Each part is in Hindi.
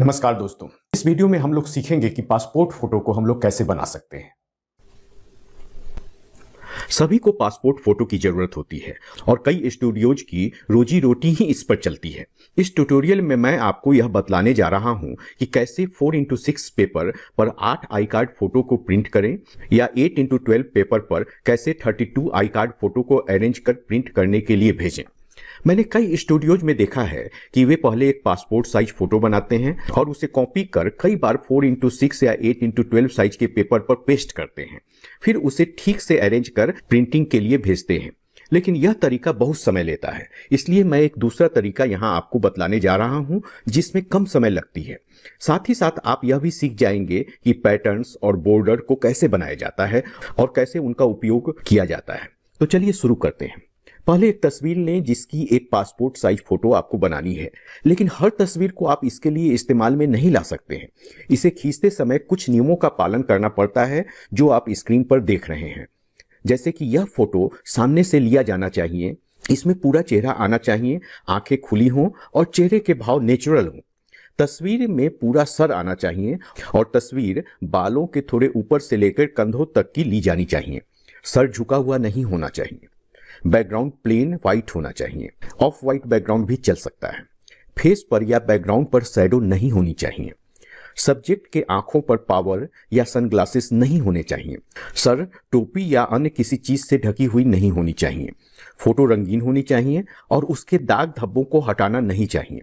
नमस्कार दोस्तों इस वीडियो में हम लोग सीखेंगे कि पासपोर्ट फोटो को हम लोग कैसे बना सकते हैं सभी को पासपोर्ट फोटो की जरूरत होती है और कई स्टूडियोज की रोजी रोटी ही इस पर चलती है इस ट्यूटोरियल में मैं आपको यह बतलाने जा रहा हूं कि कैसे 4 इंटू सिक्स पेपर पर 8 आई कार्ड फोटो को प्रिंट करें या 8 इंटू ट्वेल्व पेपर पर कैसे 32 आई कार्ड फोटो को अरेंज कर प्रिंट करने के लिए भेजें मैंने कई स्टूडियोज में देखा है कि वे पहले एक पासपोर्ट साइज फोटो बनाते हैं और उसे कॉपी कर कई बार फोर इंटू सिक्स या एट इंटू ट्वेल्व साइज के पेपर पर पेस्ट करते हैं फिर उसे ठीक से अरेंज कर प्रिंटिंग के लिए भेजते हैं लेकिन यह तरीका बहुत समय लेता है इसलिए मैं एक दूसरा तरीका यहाँ आपको बतलाने जा रहा हूँ जिसमें कम समय लगती है साथ ही साथ आप यह भी सीख जाएंगे कि पैटर्न्स और बॉर्डर को कैसे बनाया जाता है और कैसे उनका उपयोग किया जाता है तो चलिए शुरू करते हैं पहले एक तस्वीर लें जिसकी एक पासपोर्ट साइज फोटो आपको बनानी है लेकिन हर तस्वीर को आप इसके लिए इस्तेमाल में नहीं ला सकते हैं इसे खींचते समय कुछ नियमों का पालन करना पड़ता है जो आप स्क्रीन पर देख रहे हैं जैसे कि यह फोटो सामने से लिया जाना चाहिए इसमें पूरा चेहरा आना चाहिए आंखें खुली हों और चेहरे के भाव नेचुरल हों तस्वीर में पूरा सर आना चाहिए और तस्वीर बालों के थोड़े ऊपर से लेकर कंधों तक की ली जानी चाहिए सर झुका हुआ नहीं होना चाहिए बैकग्राउंड प्लेन व्हाइट होना चाहिए ऑफ व्हाइट बैकग्राउंड भी चल सकता है फेस पर या बैकग्राउंड पर सैडो नहीं होनी चाहिए सब्जेक्ट के आंखों पर पावर या सनग्लासेस नहीं होने चाहिए सर टोपी या अन्य किसी चीज से ढकी हुई नहीं होनी चाहिए फोटो रंगीन होनी चाहिए और उसके दाग धब्बों को हटाना नहीं चाहिए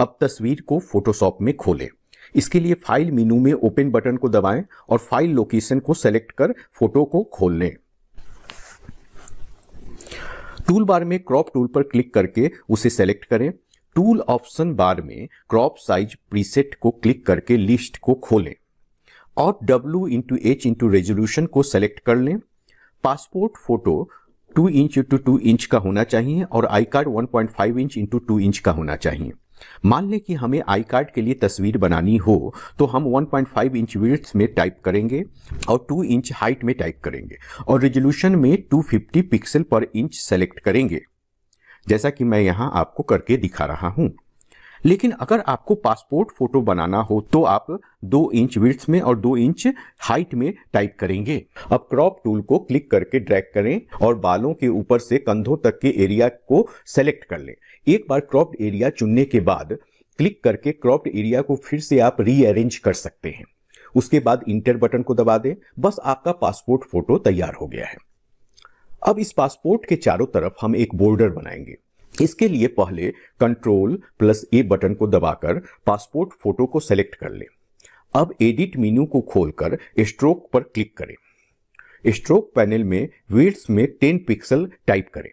अब तस्वीर को फोटोशॉप में खोलें इसके लिए फाइल मीनू में ओपन बटन को दबाएं और फाइल लोकेशन को सेलेक्ट कर फोटो को खोल लें टूल बार में क्रॉप टूल पर क्लिक करके उसे सेलेक्ट करें टूल ऑप्शन बार में क्रॉप साइज प्रीसेट को क्लिक करके लिस्ट को खोलें और W into H into resolution को सेलेक्ट कर लें passport photo 2 inch into two inch का होना चाहिए और I card 1.5 inch into two inch का होना चाहिए मान लें कि हमें आई कार्ड के लिए तस्वीर बनानी हो तो हम 1.5 इंच विड्थ में टाइप करेंगे और 2 इंच हाइट में टाइप करेंगे और रेजोल्यूशन में 250 पिक्सल पर इंच सेलेक्ट करेंगे जैसा कि मैं यहां आपको करके दिखा रहा हूं लेकिन अगर आपको पासपोर्ट फोटो बनाना हो तो आप 2 इंच विड्थ में और 2 इंच हाइट में टाइप करेंगे अब क्रॉप टूल को क्लिक करके ड्रैग करें और बालों के ऊपर से कंधों तक के एरिया को सेलेक्ट कर लें एक बार क्रॉप्ड एरिया चुनने के बाद क्लिक करके क्रॉप्ड एरिया को फिर से आप रीअरेंज कर सकते हैं उसके बाद इंटर बटन को दबा दें बस आपका पासपोर्ट फोटो तैयार हो गया है अब इस पासपोर्ट के चारों तरफ हम एक बोर्डर बनाएंगे इसके लिए पहले कंट्रोल प्लस ए बटन को दबाकर पासपोर्ट फोटो को सेलेक्ट कर लें अब एडिट मेन्यू को खोलकर स्ट्रोक पर क्लिक करें स्ट्रोक पैनल में वीड्स में 10 पिक्सल टाइप करें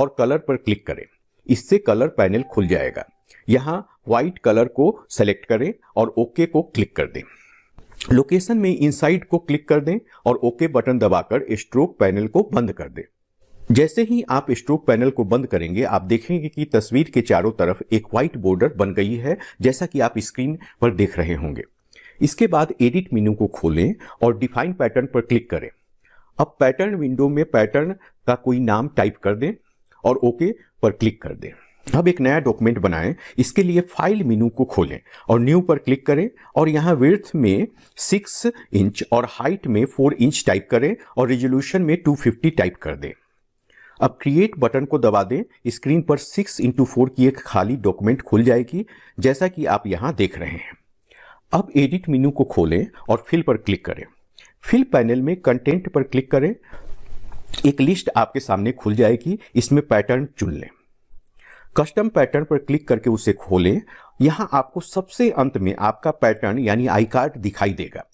और कलर पर क्लिक करें इससे कलर पैनल खुल जाएगा यहाँ व्हाइट कलर को सेलेक्ट करें और ओके को क्लिक कर दें लोकेशन में इनसाइड को क्लिक कर दें और ओके बटन दबाकर स्ट्रोक पैनल को बंद कर दें जैसे ही आप स्ट्रोक पैनल को बंद करेंगे आप देखेंगे कि तस्वीर के चारों तरफ एक व्हाइट बॉर्डर बन गई है जैसा कि आप स्क्रीन पर देख रहे होंगे इसके बाद एडिट मीनू को खोलें और डिफाइन पैटर्न पर क्लिक करें अब पैटर्न विंडो में पैटर्न का कोई नाम टाइप कर दें और ओके पर क्लिक कर दें अब एक नया डॉक्यूमेंट बनाएं इसके लिए फाइल मेनू को खोलें और न्यू पर क्लिक करें और यहाँ विर्थ में सिक्स इंच और हाइट में फोर इंच टाइप करें और रेजोल्यूशन में टू फिफ्टी टाइप कर दें अब क्रिएट बटन को दबा दें स्क्रीन पर सिक्स इंटू फोर की एक खाली डॉक्यूमेंट खुल जाएगी जैसा कि आप यहाँ देख रहे हैं अब एडिट मेनू को खोलें और फिल पर क्लिक करें फिल पैनल में कंटेंट पर क्लिक करें एक लिस्ट आपके सामने खुल जाएगी इसमें पैटर्न चुन लें कस्टम पैटर्न पर क्लिक करके उसे खोलें यहाँ आपको सबसे अंत में आपका पैटर्न यानी आई कार्ड दिखाई देगा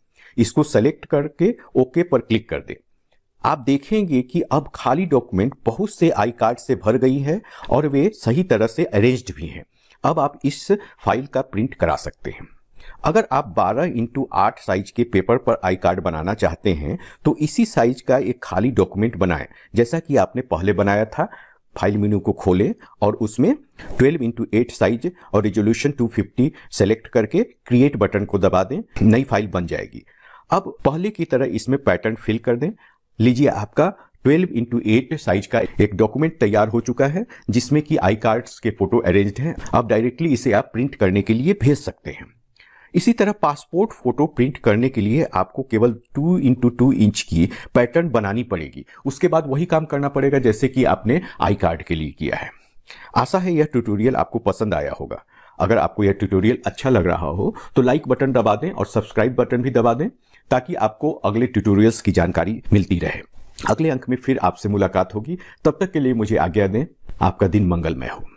इसको सेलेक्ट करके ओके पर क्लिक कर दें आप देखेंगे कि अब खाली डॉक्यूमेंट बहुत से आई कार्ड से भर गई है और वे सही तरह से अरेंज्ड भी हैं अब आप इस फाइल का प्रिंट करा सकते हैं अगर आप 12 इंटू आठ साइज के पेपर पर आई कार्ड बनाना चाहते हैं तो इसी साइज का एक खाली डॉक्यूमेंट बनाएं जैसा कि आपने पहले बनाया था फाइल मेन्यू को खोलें और उसमें 12 इंटू एट साइज और रेजोल्यूशन 250 सेलेक्ट करके क्रिएट बटन को दबा दें नई फाइल बन जाएगी अब पहले की तरह इसमें पैटर्न फिल कर दें लीजिए आपका 12 इंटू एट साइज का एक डॉक्यूमेंट तैयार हो चुका है जिसमें कि आई कार्ड्स के फोटो अरेंज्ड हैं आप डायरेक्टली इसे आप प्रिंट करने के लिए भेज सकते हैं इसी तरह पासपोर्ट फोटो प्रिंट करने के लिए आपको केवल टू इंटू टू इंच की पैटर्न बनानी पड़ेगी उसके बाद वही काम करना पड़ेगा जैसे कि आपने आई कार्ड के लिए किया है आशा है यह ट्यूटोरियल आपको पसंद आया होगा अगर आपको यह ट्यूटोरियल अच्छा लग रहा हो तो लाइक बटन दबा दें और सब्सक्राइब बटन भी दबा दें ताकि आपको अगले ट्यूटोरियल्स की जानकारी मिलती रहे अगले अंक में फिर आपसे मुलाकात होगी तब तक के लिए मुझे आज्ञा दें आपका दिन मंगलमय हो